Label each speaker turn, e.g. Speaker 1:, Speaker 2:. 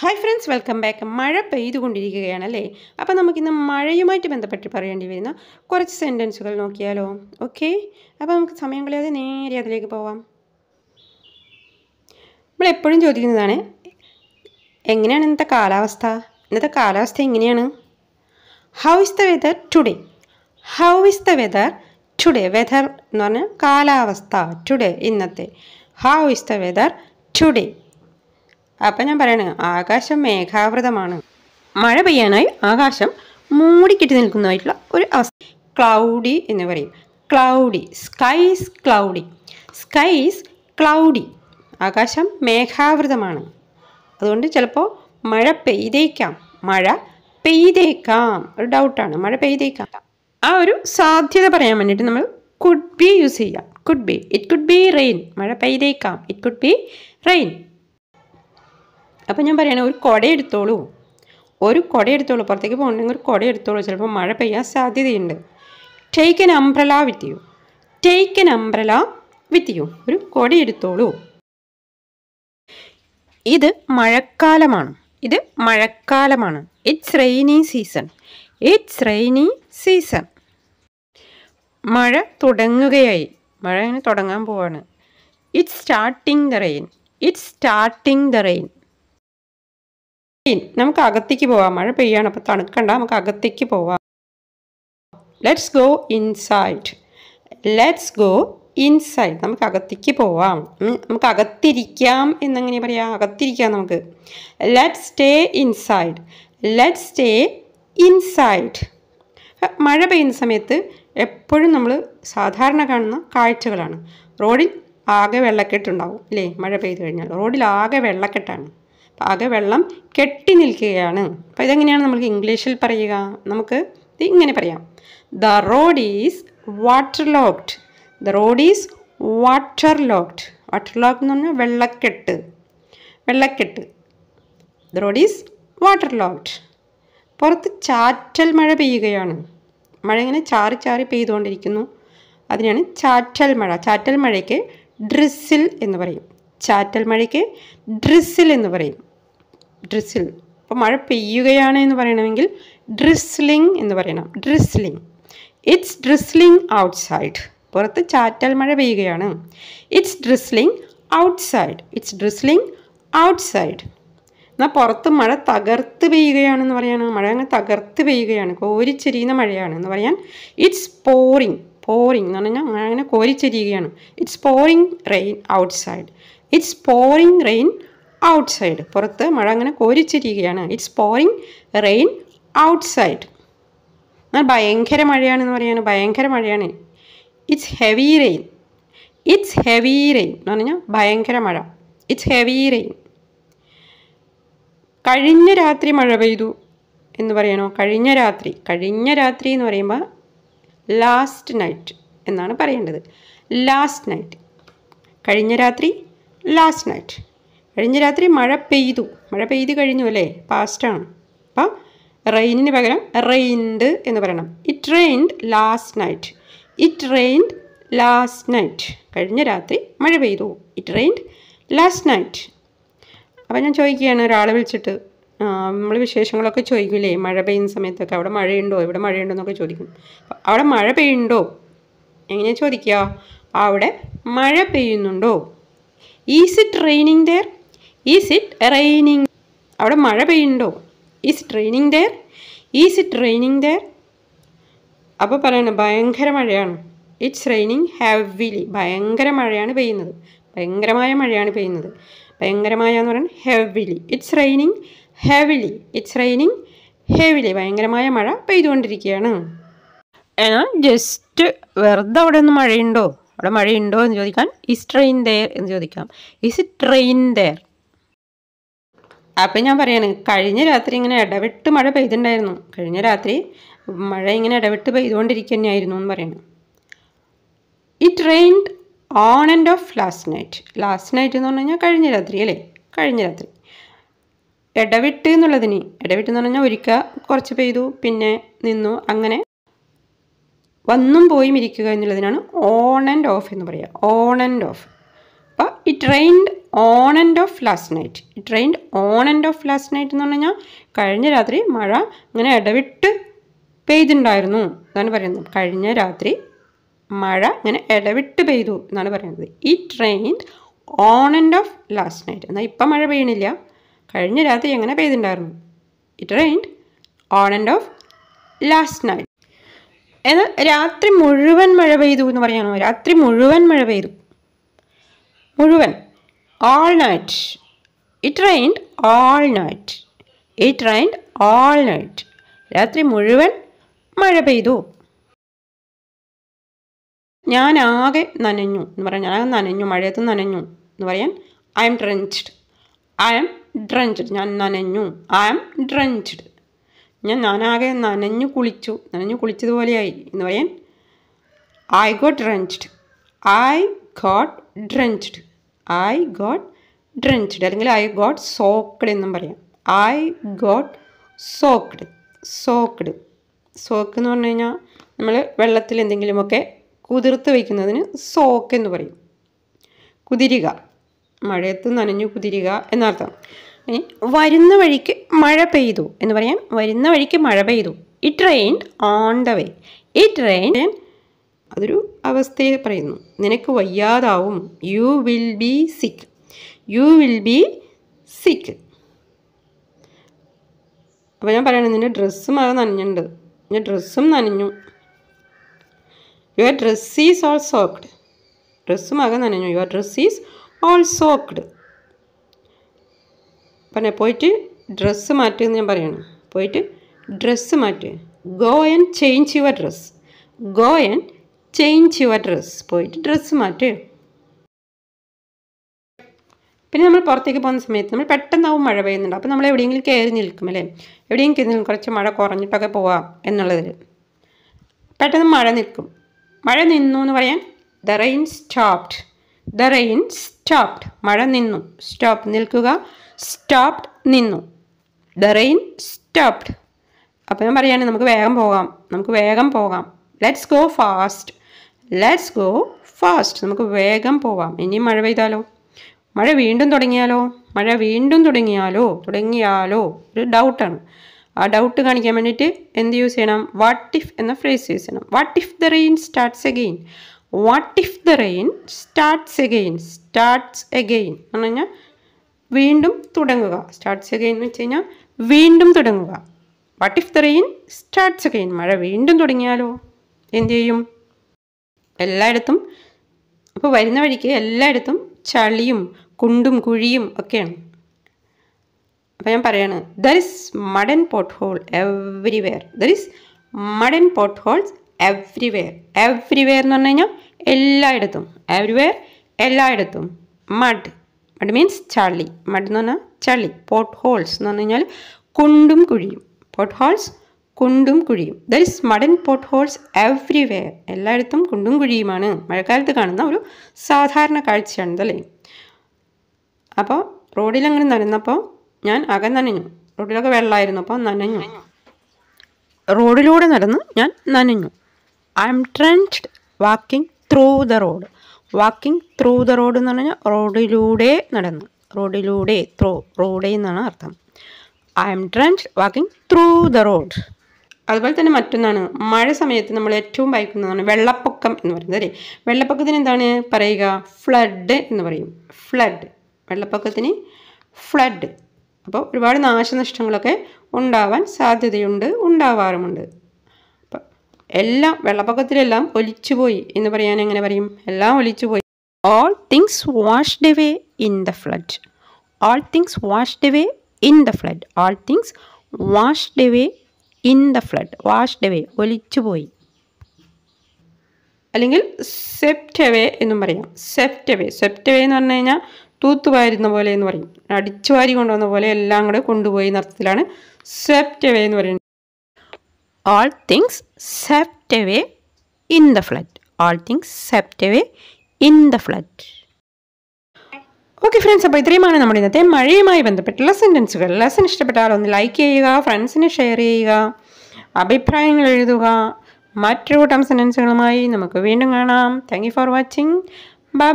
Speaker 1: Hi friends welcome back മഴ അല്ലേ അപ്പോൾ നമുക്കിന്ന് മഴയുമായിട്ട് ബന്ധപ്പെട്ട് പറയേണ്ടി വരുന്ന കുറച്ച് സെൻറ്റൻസുകൾ നോക്കിയാലോ ഓക്കെ അപ്പോൾ നമുക്ക് സമയം കളയാതെ നേരെ അതിലേക്ക് പോവാം നമ്മൾ എപ്പോഴും ചോദിക്കുന്നതാണ് എങ്ങനെയാണ് ഇന്നത്തെ കാലാവസ്ഥ ഇന്നത്തെ കാലാവസ്ഥ എങ്ങനെയാണ് how is the weather today how is the weather today weather എന്ന് പറഞ്ഞാൽ കാലാവസ്ഥ ടുഡേ ഇന്നത്തെ how is the weather today അപ്പം ഞാൻ പറയണേ ആകാശം മേഘാവൃതമാണ് മഴ പെയ്യാനായി ആകാശം മൂടിക്കെട്ടി നിൽക്കുന്നതായിട്ടുള്ള ഒരു അവസ്ഥ ക്ലൗഡി എന്ന് പറയും cloudy skies cloudy skies cloudy ആകാശം മേഘാവൃതമാണ് അതുകൊണ്ട് ചിലപ്പോൾ മഴ പെയ്തേക്കാം മഴ പെയ്തേക്കാം ഒരു ഡൗട്ടാണ് മഴ പെയ്തേക്കാം ആ ഒരു സാധ്യത പറയാൻ വേണ്ടിയിട്ട് നമ്മൾ കുഡ് ബി യൂസ് ചെയ്യാം could be it could be rain മഴ പെയ്തേക്കാം ഇറ്റ് കുഡ് ബി റെയിൻ അപ്പോൾ ഞാൻ പറയണേ ഒരു കുടയെടുത്തോളൂ ഒരു കുടയെടുത്തോളൂ എടുത്തോളൂ പുറത്തേക്ക് പോകണമെങ്കിൽ ഒരു കുടയെടുത്തോളൂ ചിലപ്പോൾ മഴ പെയ്യാൻ സാധ്യതയുണ്ട് take an umbrella with you take an umbrella with you ഒരു കുടയെടുത്തോളൂ ഇത് മഴക്കാലമാണ് ഇത് മഴക്കാലമാണ് it's rainy season it's rainy season മഴ തുടങ്ങുകയായി മഴ തുടങ്ങാൻ പോവാണ് it's starting the rain it's starting the rain നമുക്ക് അകത്തേക്ക് പോവാം മഴ പെയ്യാണ് അപ്പോൾ തണുക്കണ്ട നമുക്ക് അകത്തേക്ക് പോവാം let's go inside let's go inside നമുക്ക് അകത്തേക്ക് പോവാം നമുക്ക് അകത്തിരിക്കാം എന്നെങ്ങനെ പറയാം അകത്തിരിക്കാം നമുക്ക് let stay inside let stay inside മഴ പെയ്യുന്ന സമയത്ത് എപ്പോഴും നമ്മൾ സാധാരണ കാണുന്ന കാഴ്ചകളാണ് റോഡിൽ ആകെ വെള്ളക്കെട്ടുണ്ടാവും അല്ലേ മഴ പെയ്തു കഴിഞ്ഞാൽ റോഡിൽ ആകെ വെള്ളക്കെട്ടാണ് ആകെ വെള്ളം കെട്ടി നിൽക്കുകയാണ് അപ്പോൾ ഇതെങ്ങനെയാണ് നമുക്ക് ഇംഗ്ലീഷിൽ പറയുക നമുക്ക് ഇത് ഇങ്ങനെ പറയാം the road is water locked the road is water locked water lock എന്ന് പറഞ്ഞാൽ വെള്ളക്കെട്ട് വെള്ളക്കെട്ട് the road is water locked പുറത്ത് ചാറ്റൽ മഴ പെയ്യുകയാണ് മഴ ഇങ്ങനെ ചാറി ചാറി പെയ്തുകൊണ്ടിരിക്കുന്നു അതിനാണ് ചാറ്റൽ മഴ ചാറ്റൽ മഴയ്ക്ക് ഡ്രിസ്സിൽ എന്ന് പറയും ചാറ്റൽ മഴയ്ക്ക് ഡ്രിസ്സിൽ എന്ന് പറയും ഡ്രിസിൽ ഇപ്പോൾ മഴ പെയ്യുകയാണ് എന്ന് പറയണമെങ്കിൽ ഡ്രിസ്ലിംഗ് എന്ന് പറയണം ഡ്രിസ്ലിംഗ് ഇറ്റ്സ് ഡ്രിസ്ലിംഗ് ഔട്ട്സൈഡ് പുറത്ത് ചാറ്റൽ മഴ പെയ്യുകയാണ് it's drizzling outside it's drizzling outside എന്നാൽ പുറത്ത് മഴ തകർത്ത് പെയ്യുകയാണെന്ന് പറയാണ് മഴ അങ്ങ് തകർത്ത് പെയ്യുകയാണ് കോരിച്ചെരിയുന്ന മഴയാണ് എന്ന് പറയാൻ ഇറ്റ്സ് പോറിങ് പോറിങ് എന്ന് പറഞ്ഞാൽ അങ്ങനെ കോരിച്ചെരിയുകയാണ് it's pouring rain outside it's pouring rain outside പുറത്ത് മഴ അങ്ങനെ കോരിച്ചിരിക്കുകയാണ് ഇറ്റ്സ് പോറിങ് റെയിൻ ഔട്ട്സൈഡ് എന്നാൽ ഭയങ്കര മഴയാണെന്ന് പറയാണ് ഭയങ്കര മഴയാണ് it's heavy rain it's heavy rain എന്ന് പറഞ്ഞാൽ ഭയങ്കര മഴ ഇറ്റ്സ് ഹെവി റെയിൻ കഴിഞ്ഞ രാത്രി മഴ പെയ്തു എന്ന് പറയണോ കഴിഞ്ഞ രാത്രി കഴിഞ്ഞ രാത്രി എന്ന് പറയുമ്പോൾ ലാസ്റ്റ് നൈറ്റ് എന്നാണ് പറയേണ്ടത് ലാസ്റ്റ് നൈറ്റ് കഴിഞ്ഞ രാത്രി ലാസ്റ്റ് നൈറ്റ് കഴിഞ്ഞ രാത്രി മഴ പെയ്തു മഴ പെയ്തു കഴിഞ്ഞു അല്ലേ പാസ്റ്റാണ് അപ്പം റെയിനിന് പകരം റെയിൻഡ് എന്ന് പറയണം it rained last night it rained last night കഴിഞ്ഞ രാത്രി മഴ പെയ്തു ഇറ്റ് റെയിൻഡ് ലാസ്റ്റ് നൈറ്റ് അപ്പം ഞാൻ ചോദിക്കുകയാണ് ഒരാളെ വിളിച്ചിട്ട് നമ്മൾ വിശേഷങ്ങളൊക്കെ ചോദിക്കില്ലേ മഴ പെയ്യുന്ന സമയത്തൊക്കെ അവിടെ മഴയുണ്ടോ ഇവിടെ മഴയുണ്ടോ എന്നൊക്കെ ചോദിക്കും അവിടെ മഴ പെയ്യുണ്ടോ എങ്ങനെയാണ് ചോദിക്കുക അവിടെ മഴ പെയ്യുന്നുണ്ടോ is it raining there is it raining അവിടെ മഴ പെയ്യുന്നുണ്ടോ is it raining there is it raining there അപ്പോൾ പറയണം ഭയങ്കര മഴയാണ് ഇറ്റ്സ് റെയിനിങ് ഹെവിലി ഭയങ്കര മഴയാണ് പെയ്യുന്നത് ഭയങ്കരമായ മഴയാണ് പെയ്യുന്നത് ഭയങ്കരമായ എന്ന് പറയുന്നത് heavily it's raining heavily it's raining heavily ഭയങ്കരമായ മഴ പെയ്തുകൊണ്ടിരിക്കുകയാണ് എന്നാൽ ജസ്റ്റ് വെറുതെ അവിടെ ഒന്ന് മഴയുണ്ടോ അവിടെ മഴയുണ്ടോ എന്ന് ചോദിക്കാൻ ഇസ് ട്രെയിൻ ദയർ എന്ന് ചോദിക്കാം ഇസ് ഇറ്റ് ട്രെയിൻ ദയർ അപ്പം ഞാൻ പറയാണ് കഴിഞ്ഞ രാത്രി ഇങ്ങനെ ഇടവിട്ട് മഴ പെയ്തിട്ടുണ്ടായിരുന്നു കഴിഞ്ഞ രാത്രി മഴ ഇങ്ങനെ ഇടവിട്ട് പെയ്തുകൊണ്ടിരിക്കുന്നതായിരുന്നു എന്ന് പറയുന്നു it rained on and off last night last night എന്ന് പറഞ്ഞു കഴിഞ്ഞാൽ കഴിഞ്ഞ രാത്രി അല്ലേ കഴിഞ്ഞ രാത്രി ഇടവിട്ട് എന്നുള്ളതിന് ഇടവിട്ട് എന്ന് പറഞ്ഞാൽ ഒരിക്കൽ കുറച്ച് പെയ്തു പിന്നെ നിന്നു അങ്ങനെ വന്നും പോയും ഇരിക്കുക എന്നുള്ളതിനാണ് ഓൺ ആൻഡ് ഓഫ് എന്ന് പറയുക ഓൺ ആൻഡ് ഓഫ് അപ്പോൾ it rained on and off last night it rained on and off last night എന്ന് പറഞ്ഞു കഴിഞ്ഞാൽ കഴിഞ്ഞ രാത്രി മഴ ഇങ്ങനെ ഇടവിട്ട് പെയ്തിട്ടുണ്ടായിരുന്നു എന്നാണ് പറയുന്നത് കഴിഞ്ഞ രാത്രി മഴ ഇങ്ങനെ ഇടവിട്ട് പെയ്തു എന്നാണ് പറയുന്നത് it rained on and off last night എന്നാൽ ഇപ്പം മഴ പെയ്യണില്ല കഴിഞ്ഞ രാത്രി എങ്ങനെ പെയ്തിട്ടുണ്ടായിരുന്നു it rained on and off last night എന്നാൽ രാത്രി മുഴുവൻ മഴ പെയ്തു എന്ന് പറയാനോ രാത്രി മുഴുവൻ മഴ പെയ്തു മുഴുവൻ all night. It rained all night. It rained all night. രാത്രി മുഴുവൻ മഴ പെയ്തു ഞാൻ ആകെ നനഞ്ഞു എന്ന് പറയാൻ ഞാൻ നനഞ്ഞു മഴയത്ത് നനഞ്ഞു എന്ന് പറയാൻ I am drenched I am drenched ഞാൻ നനഞ്ഞു ഐ എം ഡ്രഞ്ച്ഡ് ഞാൻ ഞാനാകെ നനഞ്ഞു കുളിച്ചു നനഞ്ഞു കുളിച്ചതുപോലെയായി എന്ന് പറയാൻ I got drenched I got drenched I got drenched അല്ലെങ്കിൽ ഐ ഗോട്ട് സോക്ക്ഡ് എന്നും പറയാം I got soaked soaked soak എന്ന് പറഞ്ഞു കഴിഞ്ഞാൽ നമ്മൾ വെള്ളത്തിൽ എന്തെങ്കിലുമൊക്കെ കുതിർത്ത് വയ്ക്കുന്നതിന് സോക്ക് എന്ന് പറയും കുതിരുക മഴയത്ത് നനഞ്ഞു കുതിരുക എന്നർത്ഥം ഇനി വരുന്ന വഴിക്ക് മഴ പെയ്തു എന്ന് പറയാം വരുന്ന വഴിക്ക് മഴ പെയ്തു it rained on the way it rained അതൊരു അവസ്ഥയെ പറയുന്നു നിനക്ക് വയ്യാതാവും you will be sick you will be sick അപ്പോൾ ഞാൻ പറയണത് നിൻ്റെ ഡ്രസ്സും അത് നനഞ്ഞിട്ടുണ്ട് നിൻ്റെ ഡ്രസ്സും നനഞ്ഞു your dress is all soaked ഡ്രസ്സും ആകെ നനഞ്ഞു your dress is all soaked പറഞ്ഞ പോയിട്ട് ഡ്രസ്സ് മാറ്റുമെന്ന് ഞാൻ പറയണം പോയിട്ട് ഡ്രസ്സ് മാറ്റുക go and change your dress go and change your dress പോയിട്ട് ഡ്രസ്സ് മാറ്റുകയോ പിന്നെ നമ്മൾ പുറത്തേക്ക് പോകുന്ന സമയത്ത് നമ്മൾ പെട്ടെന്നാവും മഴ പെയ്യുന്നുണ്ട് അപ്പോൾ നമ്മൾ എവിടെയെങ്കിലും കയറി നിൽക്കും അല്ലേ എവിടെയെങ്കിലും നിൽക്കും കുറച്ച് മഴ കുറഞ്ഞിട്ടൊക്കെ പോവാം എന്നുള്ളതിൽ പെട്ടെന്ന് മഴ നിൽക്കും മഴ നിന്നു എന്ന് പറയാൻ the rain stopped the rain stopped മഴ നിന്നു സ്റ്റോപ്പ് നിൽക്കുക സ്റ്റോപ്ഡ് നിന്നു ദ റെയിൻ സ്റ്റോപ്ഡ് അപ്പോൾ ഞാൻ പറയുകയാണെങ്കിൽ നമുക്ക് വേഗം പോകാം നമുക്ക് വേഗം പോകാം let's go fast let's go fast നമുക്ക് വേഗം പോവാം ഇനി മഴ പെയ്താലോ മഴ വീണ്ടും തുടങ്ങിയാലോ മഴ വീണ്ടും തുടങ്ങിയാലോ തുടങ്ങിയാലോ ഒരു ഡൗട്ടാണ് ആ ഡൗട്ട് കാണിക്കാൻ വേണ്ടിയിട്ട് എന്ത് യൂസ് ചെയ്യണം വാട്ട് ഇഫ് എന്ന ഫ്രേസ് യൂസ് ചെയ്യണം what if the rain starts again what if the rain starts again starts again എന്ന് പറഞ്ഞു വീണ്ടും തുടങ്ങുക സ്റ്റാർട്ട്സ് അഗെയിൻ എന്ന് വെച്ച് കഴിഞ്ഞാൽ വീണ്ടും തുടങ്ങുക what if the rain starts again മഴ വീണ്ടും തുടങ്ങിയാലോ എന്ത് ചെയ്യും എല്ലായിടത്തും അപ്പോൾ വരുന്ന വഴിക്ക് എല്ലായിടത്തും ചളിയും കുണ്ടും കുഴിയും ഒക്കെയാണ് അപ്പോൾ ഞാൻ പറയാണ് there is mud and pot hole everywhere there is mud and pot holes everywhere everywhere എന്ന് പറഞ്ഞു കഴിഞ്ഞാൽ എല്ലായിടത്തും എവ്രിവെയർ എല്ലായിടത്തും മഡ് മഡ് മീൻസ് ചളി മഡ് എന്ന് പറഞ്ഞാൽ ചളി പോട്ട് ഹോൾസ് എന്ന് പറഞ്ഞു കഴിഞ്ഞാൽ കുണ്ടും കുഴിയും പോട്ട് ഹോൾസ് കുണ്ടും കുഴിയും there is mud and pot holes everywhere എല്ലായിടത്തും കുണ്ടും കുഴിയുമാണ് മഴക്കാലത്ത് കാണുന്ന ഒരു സാധാരണ കാഴ്ചയാണ് അല്ലേ അപ്പോൾ റോഡിലങ്ങനെ നനഞ്ഞപ്പോൾ ഞാൻ അകം നനഞ്ഞു റോഡിലൊക്കെ വെള്ളമായിരുന്നു അപ്പോൾ നനഞ്ഞു റോഡിലൂടെ നടന്ന് ഞാൻ നനഞ്ഞു I am drenched walking through the road walking through the road എന്ന് പറഞ്ഞാൽ റോഡിലൂടെ നടന്നു റോഡിലൂടെ ത്രോ റോഡേ എന്നാണ് അർത്ഥം I am drenched walking through the road അതുപോലെ തന്നെ മറ്റൊന്നാണ് മഴ സമയത്ത് നമ്മൾ ഏറ്റവും ഭയക്കുന്നതാണ് വെള്ളപ്പൊക്കം എന്ന് പറയുന്നത് അല്ലേ വെള്ളപ്പൊക്കത്തിന് എന്താണ് പറയുക ഫ്ലഡ് എന്ന് പറയും ഫ്ലഡ് വെള്ളപ്പൊക്കത്തിന് ഫ്ലഡ് അപ്പോൾ ഒരുപാട് നാശനഷ്ടങ്ങളൊക്കെ ഉണ്ടാവാൻ സാധ്യതയുണ്ട് ഉണ്ടാവാറുമുണ്ട് അപ്പം എല്ലാം വെള്ളപ്പൊക്കത്തിലെല്ലാം ഒലിച്ചുപോയി എന്ന് പറയാൻ എങ്ങനെ പറയും എല്ലാം ഒലിച്ചുപോയി all things washed away in the flood all things washed away in the flood all things washed away in the flood washed away ഒലിച്ചുപോയി അല്ലെങ്കിൽ സെപ്റ്റവേ എന്നും പറയാം സെപ്റ്റവേ സെപ്റ്റവേ എന്ന് പറഞ്ഞു കഴിഞ്ഞാൽ തൂത്തുവാരുന്ന പോലെ എന്ന് പറയും അടിച്ചു വാരി കൊണ്ടുവന്ന പോലെ എല്ലാം കൂടെ കൊണ്ടുപോയി നടത്തിലാണ് സെപ്റ്റവേ എന്ന് പറയുന്നത് all things swept away in the flood all things swept away in the flood okay friends അപ്പോൾ ഇത്രയുമാണ് നമ്മുടെ ഇന്നത്തെ മഴയുമായി ബന്ധപ്പെട്ടുള്ള സെൻറ്റൻസുകൾ ലെസൺ ഇഷ്ടപ്പെട്ടാൽ ഒന്ന് ലൈക്ക് ചെയ്യുക ഫ്രണ്ട്സിന് ഷെയർ ചെയ്യുക അഭിപ്രായങ്ങൾ എഴുതുക മറ്റു കൂട്ടം സെൻറ്റൻസുകളുമായി നമുക്ക് വീണ്ടും കാണാം താങ്ക് ഫോർ വാച്ചിങ് ബൈ